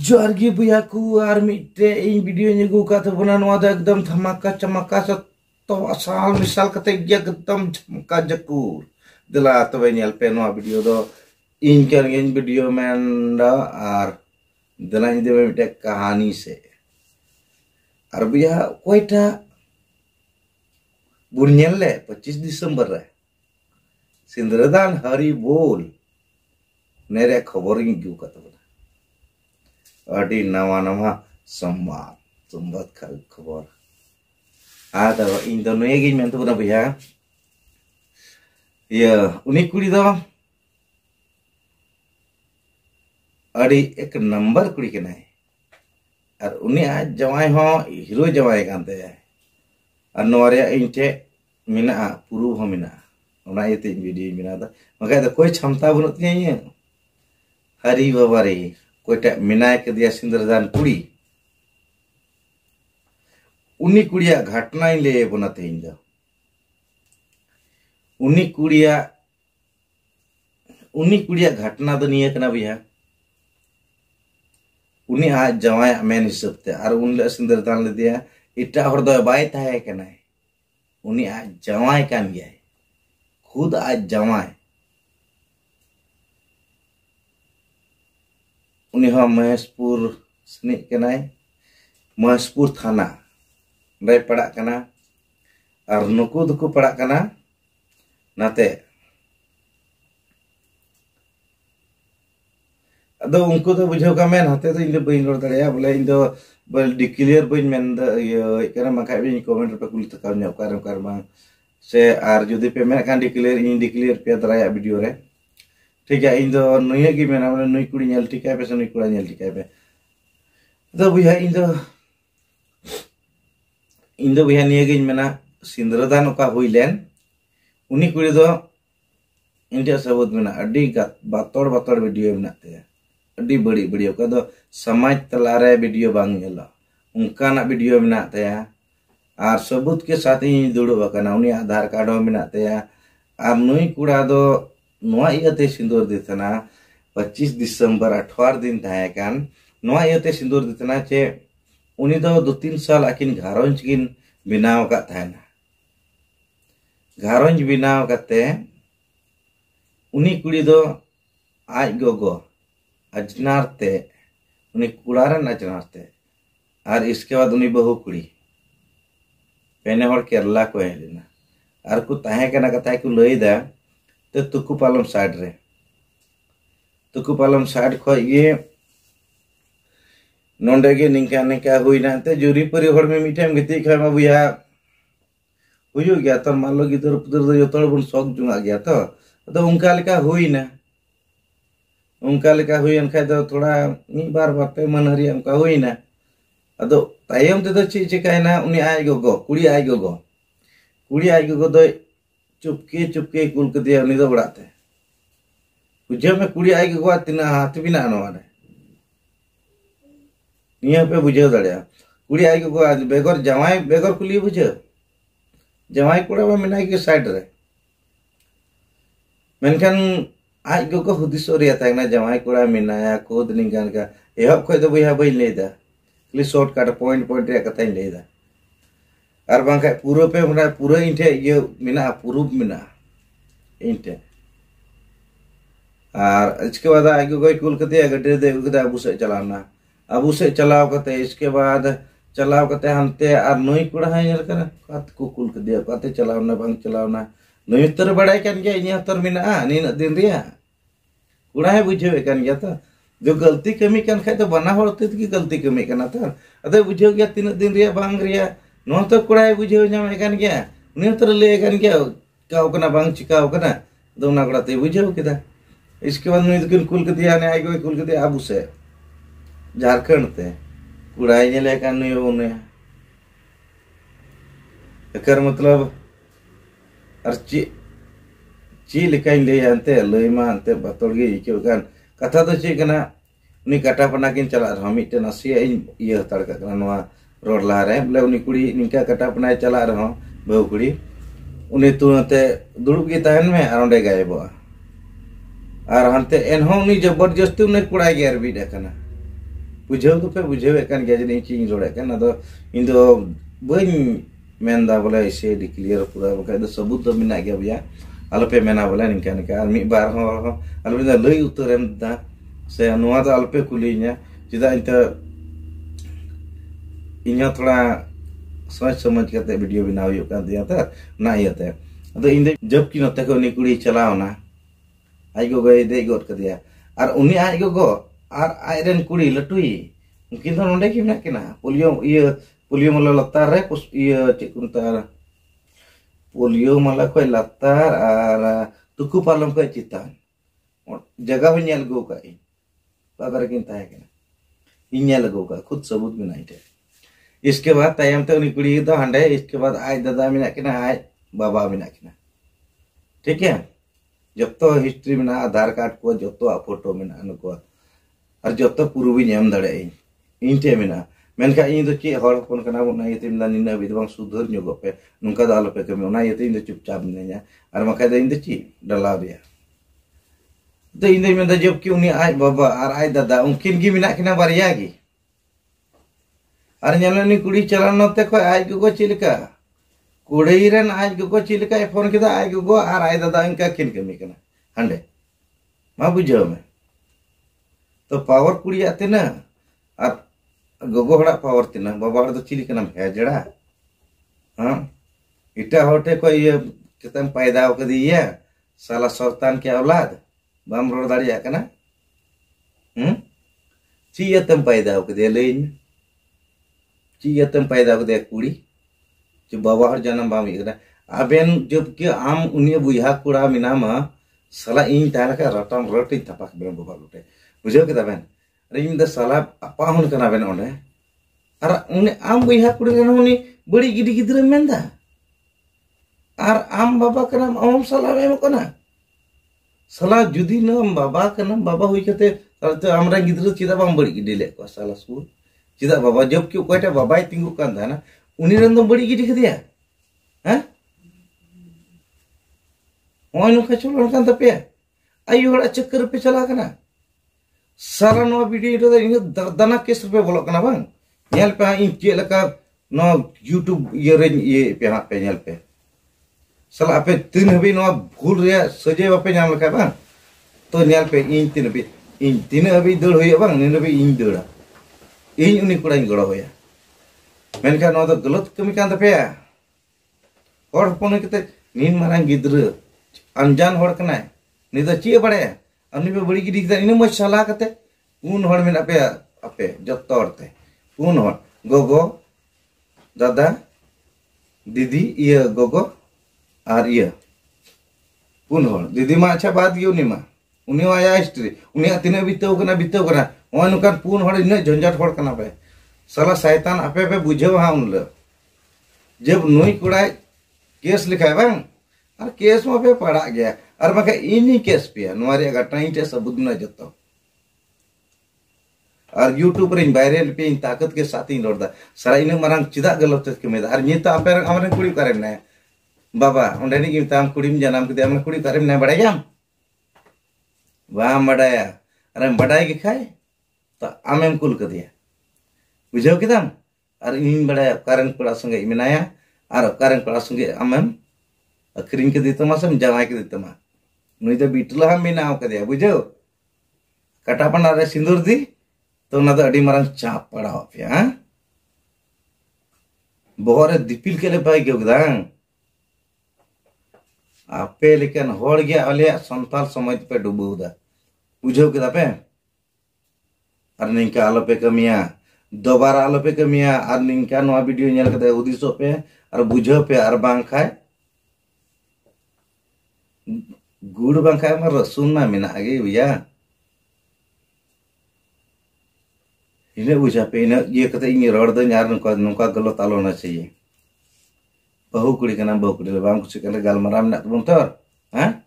जोहर गे भैया इन वीडियो निगु का तो बना नवा एकदम धमाका चमाका से तो असाल मिसाल कते एकदम चमका जकूर दिला तब नल पे वीडियो इन कर इन मैं में और दिला दे कहानी से और भैया कोईटा बुनियल ले 25 दिसंबर रे सिंद्रदान हरी बोल नेरे खबर इन अड़ी नवा नवा संवाद संवाद खबर आदा इन तो नए गिन में तो बना भैया कुड़ी तो अड़ी एक नंबर कुड़ी के नहीं और उन्हें आज जवाय हिरो हीरो जवाय इन चे मिना पुरु में मिना उन्हें ये वीडियो मिना था तो कोई क्षमता बनू तीन हरी बाबा रे कोईटा मिनायक दिया सिंदरदान कुड़ी उन्नी कुड़िया घटना ही ले बना तेरी जा उन्नी कुड़िया उन्नी कुड़िया घटना तो नहीं है कना भैया उन्हीं आज जवाय मैंने सबते आर उन ले सिंदरदान ले दिया इट्टा और दो बाई था है कना है उन्हीं आज जवाय कान है खुद आज जवाय उन्हीं महेशपुर महेशपुर महेशपुर थाना रे पड़ा और नुक दुकु पड़ा कना नाते अदो उनको तो बुझो का मैं हाथे तो इन बी रोड दड़े बोले इन दो बल डिक्लेयर बइन कमेंट पे कुल तक तो से जुदी पे मैं कान डिक्लेयर इन डिक्लेयर पे दराया वीडियो रे ठीक है इन दो नुई की मेरा मैंने नुई कुड़ी नल ठीक है से नुई कुड़ा नल ठीक है तो बुया इन दो इन दो बुया निये गिन मेना सिंदरदान ओका हुई लेन उनी कुड़ी दो इनटे सबूत मेना अडी बातोड़ बातोड़ वीडियो मेनाते अडी बड़ी बड़ी ओका दो समाज तलारे वीडियो बांग नेलो उनकाना वीडियो मेनाते और सबूत के साथ ही दुड़ब आधार कार्ड हो मेनाते और नुई कुड़ा दो ᱱᱚᱣᱟ ᱤᱭᱟᱹᱛᱮ ᱥᱤᱸᱫᱩᱨ ᱫᱤ ᱛᱟᱦᱮᱱᱟ ᱯᱚᱸᱪᱤᱥ ᱫᱤᱥᱚᱢᱵᱚᱨ ᱟᱴᱷᱣᱟᱨ ᱫᱤᱱ ᱛᱟᱦᱮᱸ ᱠᱟᱱ ᱱᱚᱣᱟ ᱤᱭᱟᱹᱛᱮ ᱥᱤᱸᱫᱩᱨ ᱫᱤ ᱛᱟᱦᱮᱱᱟ ᱪᱮ ᱩᱱᱤ ᱫᱚ ᱫᱩ ᱛᱤᱱ ᱥᱟᱞ ᱟᱹᱠᱤᱱ ᱜᱷᱟᱨᱚᱸᱡᱽ ᱠᱤᱱ ᱵᱮᱱᱟᱣ ᱟᱠᱟᱫ ᱛᱟᱦᱮᱱᱟ ᱜᱷᱟᱨᱚᱸᱡᱽ ᱵᱮᱱᱟᱣ ᱠᱟᱛᱮ ᱩᱱᱤ ᱠᱩᱲᱤ ᱫᱚ ᱟᱡ ᱜᱚᱜᱚ अजनार ते उन्हें कुड़ारन अजनार ते और इसके बाद उन्हें बहु कुड़ी पेने हर केरला को है लेना और को तहे कहना कथा को लई दा तो तुकुपालम साइड रे तुकुपालम साइड खे नोडे निका निका ते जुरी परिवार में मीठे मिट्टे गति खामा बुया हुजू गया तो मान लो गिदर पुदर जो बन शौक आ गया तो तो उनका हुई ना उनका लेका हुई खाय तो थोड़ा नी बार बार पे मन हरी हरिया उनका होना अदो तायम ते तो ची कहना उनी आय गो कुड़ी आय गो कुड़ी आय गो तो चुपके चुपके कुल के कुलकती तो बढ़ाते बुझे में कुड़ी आई के तीना हाथ भी ना नवारे यहाँ पे बुझे दड़े कुड़ी आई के बेगर जवाई बेगर कुली बुझे जवाई कुड़ा में मिना के साइड रे मेनखान आज को गो ना जवाई कुड़ा मिनाया खुद निकान का यह एहब खो तो बया बी लैदा खाली शॉर्टकाट पॉइंट पॉइंट कथा था और ᱵᱟᱝᱠᱷᱟᱱ ᱯᱩᱨᱟᱹ ᱯᱮ ᱢᱟᱱᱮ ᱯᱩᱨᱟᱹ ᱤᱧ ᱴᱷᱮᱱ और इसके बाद आज गई कलकते गड्डी दे अब से चलाना अब से चलाव कते इसके बाद चलाव कते हमते और नई कड़ा है को कुल कदे काते चलावना बांग चलावना नई उत्तर बड़ा कन इन उत्तर मेना नीन दिन रिया कड़ा है बुझे कन तो जो गलती कमी कन तो बना होते की गलती कमी कना तो अदे बुझे गया तीन दिन रिया बांग रिया ᱱᱚᱣᱟ बुझे ᱠᱚᱲᱟᱭ ᱵᱩᱡᱷᱟᱹᱣ ᱧᱟᱢᱮ ᱠᱟᱱ ᱜᱮᱭᱟ ᱩᱱᱤ ᱦᱚᱸᱛᱚ इसके बाद में कुल के दिया आई कोई कुल के दिया अब से झारखंड ते कुड़ाई नहीं एकर मतलब अर्ची ची लेकाई ले जानते लई मा अंते कथा तो चेकना काटा चला रहा मिट्टे नसिया इन रोड लहारे बोले उनी कुड़ी निका कटा अपना चला रहे बहु कुड़ी उनी तुनते दुरुप के तहन में अरोंडे गायब हो आर हनते एन जबरदस्ती उने कुड़ाई गेर भी देखना तो पे बुझेव एकन गेज नहीं चीज जोड़े के तो इन तो बई बोले इसे क्लियर पूरा बका तो सबूत तो मिना गया भैया मेना बोले निका निका आर मी बार हो आलपे लई उत्तर एम दा से अनुवाद आलपे कुलीन्या चिदा थोड़ा सोच समझ करते भिडियो बनाते नाते जब कि कुड़ी चलावना आज गगो दज गए और उन्नी आज गगो और आजन कुड़ी लाटू उनकिन तो नोक पोलियो पोलियोमला लतारे चेतार पोलियोमला लतार और तुकु पालम खे चितान जगह अगुक इन बाबा रेकिन इन खुद सबूत मेटे इसके बाद कुड़ी तो हंडे इसके बाद आज दादा मिना किना आज बाबा मिना किना ठीक है जो तो हिस्ट्री में आधार कार्ड को जो तो फोटो में नुको और जो तो पूर्वी नेम दड़े इन में मेनका इन दो चे हर हपन निना विदवांग सुधर पे नुका दाल पे कमे तो चुपचाप मिना और इन दो ची डला तो इन दो में तो आज बाबा और आज दादा उनकिन बारे की ᱟᱨ ᱧᱮᱞᱮ ᱩᱱᱤ ᱠᱩᱲᱤ ᱪᱟᱞᱟᱣ ᱱᱚᱛᱮ ᱠᱷᱚᱡ ᱟᱡ ᱜᱚᱜᱚ ᱪᱮᱫ ᱞᱮᱠᱟ ᱠᱩᱲᱟᱹᱭ ᱨᱮᱱ ᱟᱡ ᱜᱚᱜᱚ ᱪᱮᱫ ᱞᱮᱠᱟᱭ ᱯᱷᱳᱱ ᱠᱮᱫᱟ ᱟᱡ ᱜᱚᱜᱚ ᱟᱨ ᱟᱡ ᱫᱟᱫᱟ ᱤᱱᱠᱟ ᱠᱤᱱ ᱠᱟᱹᱢᱤ ᱠᱟᱱᱟ ᱦᱟᱸᱰᱮ ᱢᱟ ᱵᱩᱡᱷᱟᱹᱣ ᱢᱮ ᱛᱚ ᱯᱟᱣᱟᱨ ᱠᱩᱲᱤᱭᱟᱜ ᱛᱤᱱᱟᱹᱜ ᱟᱨ ᱜᱚᱜᱚ ᱦᱚᱲᱟᱜ ᱯᱟᱣᱟᱨ ᱛᱤᱱᱟᱹᱜ ᱵᱟᱵᱟ ᱦᱚᱲ ᱫᱚ ᱪᱮᱫ ᱞᱮᱠᱟᱱᱟᱢ ᱦᱮᱡᱲᱟ ᱦᱮᱸ ᱮᱴᱟᱜ ᱦᱚᱲ ᱴᱷᱮᱡ ᱠᱷᱚᱡ ᱤᱭᱟᱹ ᱠᱟᱛᱮᱢ ᱯᱟᱭᱫᱟᱣ ᱠᱟᱫᱮᱭᱟ ᱥᱟᱞᱟ ᱥᱚᱨᱛᱟᱱ ᱠᱮ ᱟᱣᱞᱟᱫ ᱵᱟᱢ ᱨᱚᱲ ᱫᱟᱲᱮᱭᱟᱜ ᱠᱟᱱᱟ ᱦᱮᱸ ᱪᱮᱫ ᱛᱮᱢ ᱯᱟᱭᱫᱟᱣ ᱠᱟᱫᱮᱭᱟ ᱞᱟᱹᱭᱟᱹᱧ ᱢᱮ ciyatam payda kudai kuri, cibawa har jana bami kudai, aben jubki am unia buiha kura minama, salah ini tala ka ratam rati tapak bera bawa lute, bujau kita ben, rim da salah apa hun kana ben onda, ara uni am buiha kura kana uni beri gidi gidi remenda, ar am baba kana am salah bema kana, salah judi na am baba kana baba hui kate, ar te amra gidi kita bang beri gidi lek, wasala suhu. ᱪᱮᱫᱟᱜ ᱵᱟᱵᱟ ᱡᱚᱵ ᱠᱤ ᱚᱠᱚᱭᱴᱟᱜ ᱵᱟᱵᱟᱭ ᱛᱤᱸᱜᱩᱜ ᱠᱟᱱ ᱛᱟᱦᱮᱱᱟ ᱩᱱᱤ ᱨᱮᱱ ᱫᱚᱢ ᱵᱟᱹᱲᱤᱡ ᱜᱤᱰᱤ ᱠᱮᱫᱮᱭᱟ ᱦᱮᱸ ᱱᱚᱜᱼᱚᱭ ᱱᱚᱝᱠᱟ ᱪᱚᱞᱚᱱ ᱠᱟᱱ ᱛᱟᱯᱮᱭᱟ ᱟᱭᱳ ᱦᱚᱲᱟᱜ ᱪᱟᱠᱟᱨ ᱯᱮ ᱪᱟᱞᱟᱣ ᱠᱟᱱᱟ सारा नवा वीडियो रे इन दर्दना केस पे बोलो कना बांग नेल पे इन चेक लका नो YouTube ये रे ये पे हां पे नेल पे साला पे तीन हबे नो भूल रे सजे बापे नाम लका बांग तो नेल पे इन तीन हबे इन तीन हबे दड़ होय बांग ने हबे इन दड़ा इन उन गड़ोया गलत कमी तपे हपन निन मारा गिद्र अंजान नहीं चे बड़े अनुपे बड़ी गिरी इन मज सला पुन हर में पे आपे जोते पुन गगो दादा दीदी इे गगो और इे पुन दीदी मा अच्छा बदगे उन्नी आया हिस्ट्री उन तीन बीतना बीतना नौकान पुन इन झंझट पे साला सैतान आपे पे बुझे हाँ उन जब नई कड़ा केस लेखा बांग और केस में पे पड़ा गया और बाकी इन केस पे घटना इन सबूत में जो और यूट्यूब रे वायरल पे ताकत के साथ ही लड़दा सारा इन मारंग चेदा गलत के और ये तो आप कुड़ी कारे ना बाबा अंडेम तो कुड़ी जनाम कि कुड़ी कारे ना बड़ा वाह बड़ाया अरे बड़ाई के खाए amem kul ke dia. Bujau kita, ar imin bade karen kula sungge iminaya, ar karen kula sungge amem, akhirin ke dia tema sam jamai ke dia tema. Nui ta bitulah ke dia, bujau. Katapan ada sindur di, to nada adi marang cap pada hop ya. Bohore dipil kele pai ke ugdang. Apa yang kalian hargai oleh santal samadhi pada dua budha? Ujau kita apa? arningka ninka alope kamia dobar alope kamia ar ninka noa video nyal kata udi pe ar bujo pe ar bangkai gur bangkai mar rasun mina agi uya ini uja pe ini ye kata ini rorda nyar nuka nuka galo talo na cie bahu kuri kana bahu kuri lebang kusikana galmaram na tumuntor ha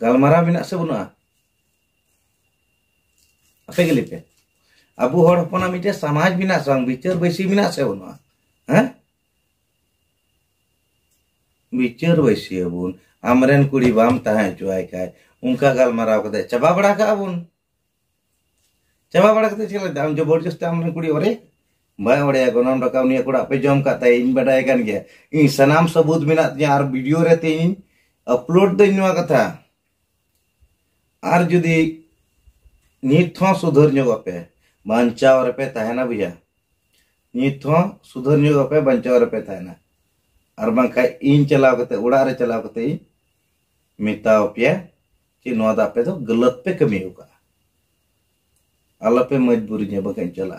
galmaram mina sebuna आप गलिपे अब समाज में से विचार बैसी मे से बनवा विचार बैसी बन आमरेन कुड़ी बाम चुआ खाय उनका गलमारा कद चाबा बड़ा कहा बन चाबा बड़ा कद चल जबरदस्त आमरेन कुड़ी ओरे बै ओड़े गनम पे जम का इन बाडाकान इन सनाम सबूत मे भिडियो तीन अपलोड दी कथा और जुदी नित सुधर पे बचावर पे तहना बुझा नित सुधर पे बचावर पे तहना और इन चलाव उड़ा चलाव मताव पे चे दापे तो गलत पे कमी अलपे मजबूरी बक चला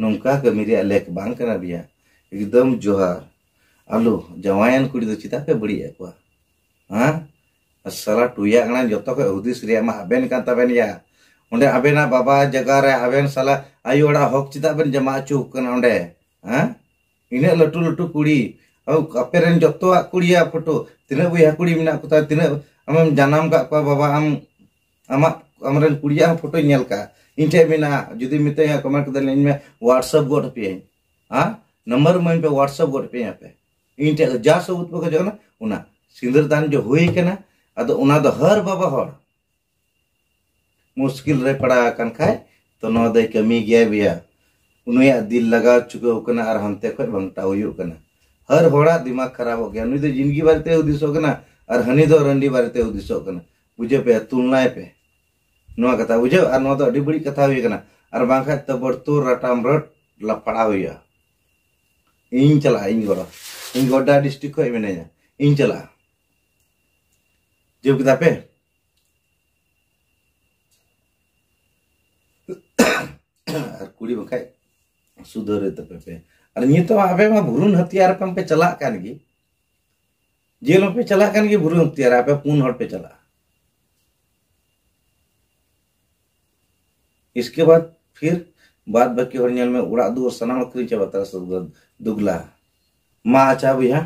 नौका कमी लेख बाना बीया एकदम जोहार आलो जवायन कुड़ी तो पे बड़ी है ᱥᱟᱞᱟ ᱴᱩᱭᱟ ᱟᱲᱟ ᱡᱚᱛᱚ ᱠᱷᱚᱡ ᱦᱩᱫᱤᱥ ᱨᱮᱭᱟᱜ ᱢᱟ ᱟᱵᱮᱱ ᱠᱟᱱ ᱛᱟᱵᱮᱱ ᱜᱮᱭᱟ ᱚᱸᱰᱮ ᱟᱵᱮᱱᱟᱜ ᱵᱟᱵᱟ ᱡᱟᱜᱟ ᱨᱮ ᱟᱵᱮᱱ ᱥᱟᱞᱟ ᱟᱭᱳ ᱚᱲᱟᱜ ᱦᱚᱠ ᱪᱮᱫᱟᱜ ᱵᱮᱱ ᱡᱚᱢᱟ ᱦᱚᱪᱚ ᱠᱟᱱᱟ ᱚᱸᱰᱮ ᱦᱮᱸ ᱤᱱᱟᱹ ᱞᱟᱹᱴᱩ ᱞᱟᱹᱴᱩ ᱠᱩᱲᱤ ᱟᱯᱮᱨᱮᱱ ᱡᱚᱛᱚᱣᱟᱜ ᱠᱩᱲᱤᱭᱟ ᱯᱷᱳᱴᱳ ᱛᱤᱱᱟᱹᱜ ᱵᱚᱭᱦᱟ ᱠᱩᱲᱤ ᱢᱮᱱᱟᱜ ᱠᱚᱛᱟ ᱛᱤᱱᱟᱹᱜ ᱟᱢᱮᱢ ᱡᱟᱱᱟᱢ ᱠᱟᱜ ᱠᱚᱣᱟ ᱵᱟᱵᱟ ᱟᱢ ᱟᱢᱟᱜ ᱟᱢᱨᱮᱱ ᱠᱩᱲᱤᱭᱟᱜ ᱦᱚᱸ ᱯᱷᱳᱴᱳᱧ ᱧᱮᱞ ᱠᱟᱜᱼᱟ ᱤᱧ ᱴᱷᱮᱡ ᱢᱮᱱᱟᱜᱼᱟ ᱡᱩᱫᱤ ᱢᱤᱛᱟᱹᱧᱟ ᱠᱚᱢᱮᱱᱴ ᱠᱟᱛᱮ ᱞᱟᱹᱭᱟᱹᱧ ᱢᱮ ᱣᱟᱴᱥᱚᱯ ᱜᱚᱫ ᱯᱮᱭᱟᱹᱧ ᱦᱮᱸ नंबर मन पे व्हाट्सएप गोट पे यहाँ पे इन जा सबूत पे जो ना सिंदरदान जो हुई ᱟᱫᱚ ᱚᱱᱟ ᱫᱚ ᱦᱟᱨ ᱵᱟᱵᱟ ᱦᱚᱲ मुश्किल रे पड़ा कन तो नो कमी गया बिया उन्हें दिल लगा चुके होकना और हमते कोई बंगटा हुई हर होड़ा दिमाग खराब हो गया उन्हें जिंदगी बारे ते उदिस और हनी दो रंडी बारे ते उदिस बुझे पे तुलना पे नो कथा बुझे और नो तो अड़ी बड़ी कथा होना कना और बांखा तो बड़तू रटाम रट लपड़ा हुई इन चला इन डिस्ट्रिक्ट खोज मेनेजा इन चला जीव की तापे कुड़ी बखाय सुधरे पे अरे ये तो आपे हथियार पे पे चला कर गी जेल पे चला कर हथियार आपे पून पे चला इसके बाद फिर बाद बाकी और में उड़ा दूर सनाम करी दुगला माँ अच्छा भैया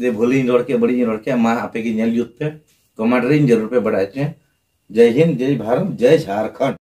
दे भोली जोड़ के बड़ी जोड़ माँ आपे की नल पे कमांडर इन जरूर पे बढ़ाए जय हिंद जय भारत जय झारखंड